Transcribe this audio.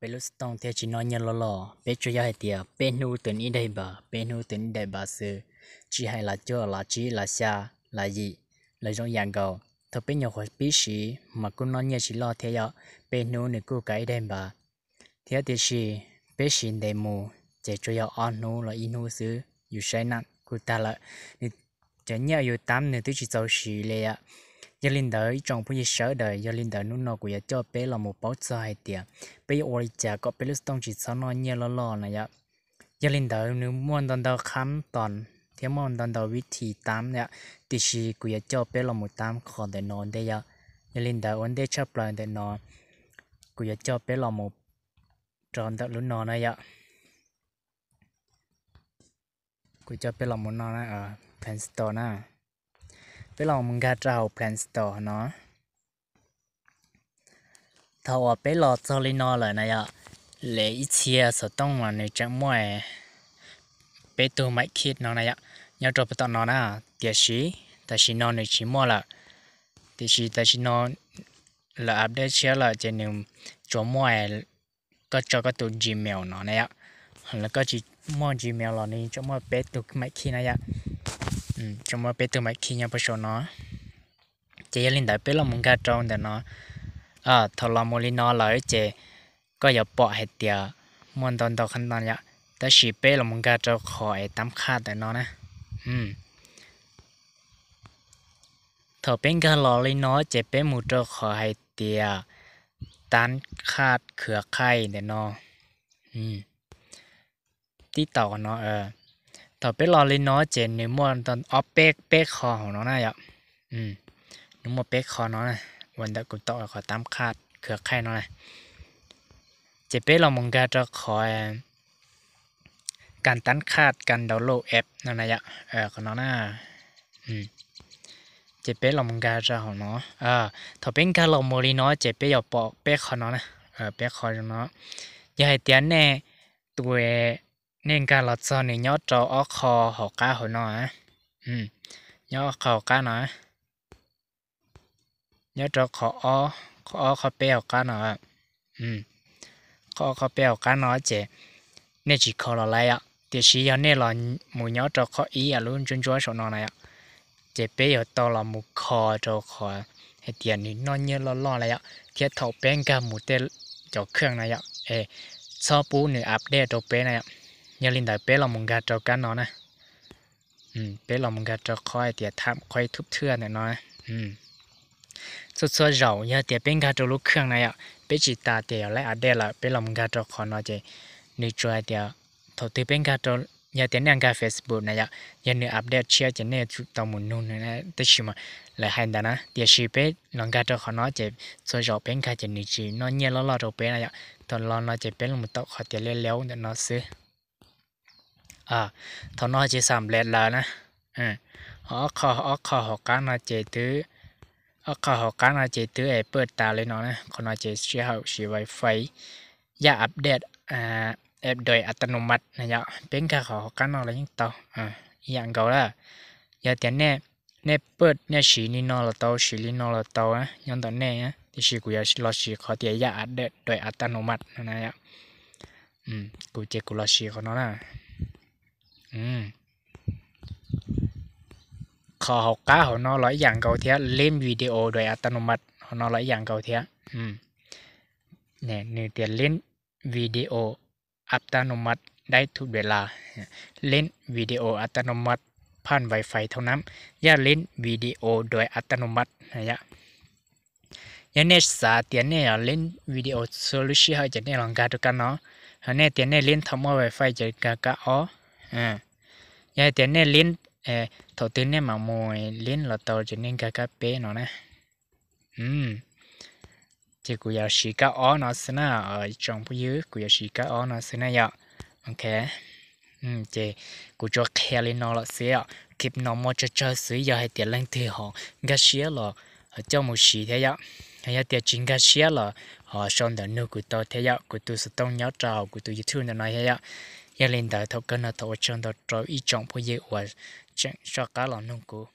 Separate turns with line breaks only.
Peluston theo chỉ nói nhân lo lo, bé cho gia hệ tiệt, bé nu tuần in đây bà, bê nu tuần in đây bà sư, chỉ hay là cho là chỉ là xa là gì, là giống dạng cầu, thật bé nhiều hồi biết gì mà cũng nói nhớ chỉ lo theo giờ, bé nu nữa cô cái đây bà, theo tiệt gì, bê xin đề mù, chỉ cho gia ăn nu là in nu sư, dù sai nặng, cô ta là, chỉ nhớ yêu tám nữa tôi chỉ giàu xí lệ ạ giờ linh đỡ trong bây giờ đời giờ linh đỡ nút nó của giờ cho bé là một bao giờ hai tiền bé ôi chả có bé lúc tông chỉ sao nó nhẹ lo lo này ạ, giờ linh đỡ nếu muốn đón đầu khám toàn thế muốn đón đầu vị trí tám này thì chỉ của giờ cho bé là một tám còn để nó đây ạ, giờ linh đỡ ổn để chấp lại để nó của giờ cho bé là một tròn đỡ lúc nó này ạ, của cho bé là một nó này ở Penn Store này với lòng mình gà trào plan store nó thầu ở bé lò cho lên nó lại này ạ lệ ít chia mà này chẳng mua bé từ máy kit nó này nhớ cho tao nó nè tiệt sĩ ta chỉ nó này chỉ mua là thì chỉ ta nó là update chia là trên những chỗ mua có cho cái tụ gmail nó này ạ là có chỉ mua gmail là này chỗ mua bé từ máy kit này trong mà bé từ mấy khi nhau bao số nó chị linh đại bé là mong ra trong để nó à thầu là mồi nó lại chị có giờ bỏ hết tiệt muốn đón đầu khăn đón nhá ta chỉ bé là mong ra trong khỏi e tắm khát để nó nè ừ hmm. thở bên ra lò lên nó chị bé muốn cho khỏi hết tiệt tán khát khửa khay để nó ừ hmm. tí tàu nó ờ ต่อไปรอเลยเนาะเจนหนึ่งมวนตอนออฟเป๊กเป๊กคอของน้องน่ะอ่ะอืมหนึ่งมวนเป๊กคอน้องน่ะวันเด็กกูต่อขอตามคาดเขือไข่น้องน่ะเจเป๊เรามองการจะคอยการตั้นคาดการดาวน์โหลดแอปนั่นนะอ่ะเออของน้องน่ะอืมเจเป๊เรามองการจะของน้องเออถ้าเป็นการเราโมลีน้อยเจเป๊อยากปอกเป๊กคอน้องน่ะเออเป๊กคอน้องยายเตียนแน่ตัว nên cả là cho này nhớ cho ở kho họ cá hồi nó á ừ nhớ khó cá nó nhớ cho khó o khó kho bèo cá nó ừ khó kho bèo cá nó chế, nên chỉ kho là lại ạ thì chỉ giờ nên là muốn nhớ cho khó ý à luôn chuyên chúa số nó này ạ chỉ bèo to là một kho cho kho thì tiền này nó như lo lo này á, thiết thầu bên cả một tên cho khương này á, ê sau bú nữa update cho bên này ạ nhà linh đại bé lòng mùng gà cho cá nó nè ừ bé lòng mùng gà cho khoai tiệt thảm khoai thúc thưa này nó ừ số số rau nhà tiệt bên gà cho lúc khương này ạ bé chỉ ta tiệt lại ở đây là bé lòng gà cho khó nó chơi nuôi cho tiệt thổ tư bên gà cho nhà tiền đang cái Facebook này ạ, nhà nuôi update chia cho nên chúng ta muốn nôn này tới khi mà là hai đàn á, địa chỉ bé lòng gà cho họ nó chỉ số rõ bên gà chỉ nuôi chỉ nó nhớ lo lo rồi bé này ạ, còn lo nó chỉ bé là một tóc họ tiền lên léo nó xứ อ่าทอนอเจสามเลดลานะอ่าอ๋อคออ๋อคอหกการนาเจตื้อออคอหกการนาเจตื้อไอเปิดตาเลยเนาะนะคอนาเจเชียวชีไวไฟ อย่าอัปเดต อ่าแอปโดยอัตโนมัตินะยะเป็นการขอการนออะไรยังต่ออ่าอย่างเก่าละอย่าเตนแน่เนเปิด เนี่ยีนี่นอละเตาีนี่นอละเตา่ะยังนตอนแน่นะที่ชีกูอยากรอชีขอเตียยาอัปเดตโดยอัตโนมัตินะยะอืม กูเจกูลอชีเขาเนาะนะขอหกก้าหนอร้อยอย่างเก่าเทียเล่มวิดีโอโดยอัตโนมัติหนอร้อยอย่างเก่าเทียอืมเนี่ยนี่เตียเล่นวิดีโอ อัตโนมัติได้ทุกเวลาเล่นวิดีโออัตโนมัติ ผ่านไวไฟเท่านั้น อย่าเล่นวิดีโอโดยอัตโนมัตินะยะยันเนสสาเตียนเนี่ยเล่นวิดีโอโซลูชันให้จะเนี่ยลองการดูกันเนาะเนี่ยเตียนเนี่ยเล่นทำว่าไวไฟจะกะกะอ๋ออ่า giờ tiền này liên thầu tiền này mà mua liên là tàu cho nên cái cái bé nó nè ừm chỉ cũng giờ xí cá ó nó xí na ở trong bữa dưới cũng giờ xí cá ó nó xí na vậy, ok ừm chị cũng cho khe lên nó là xí ạ kịp nó mua cho cho xí giờ hay tiền lên thì họ cái xí là cho một xí thế vậy, hay là tiền chính cái xí là họ xong đợt nữa của tôi thế vậy, của tôi sẽ tông nhớ trào của tôi youtube nó nói thế ạ ya lên đời thâu cơn nó thâu chân đó rồi ít chọn phơi dễ ủa chẳng cho cá lòng nung cũ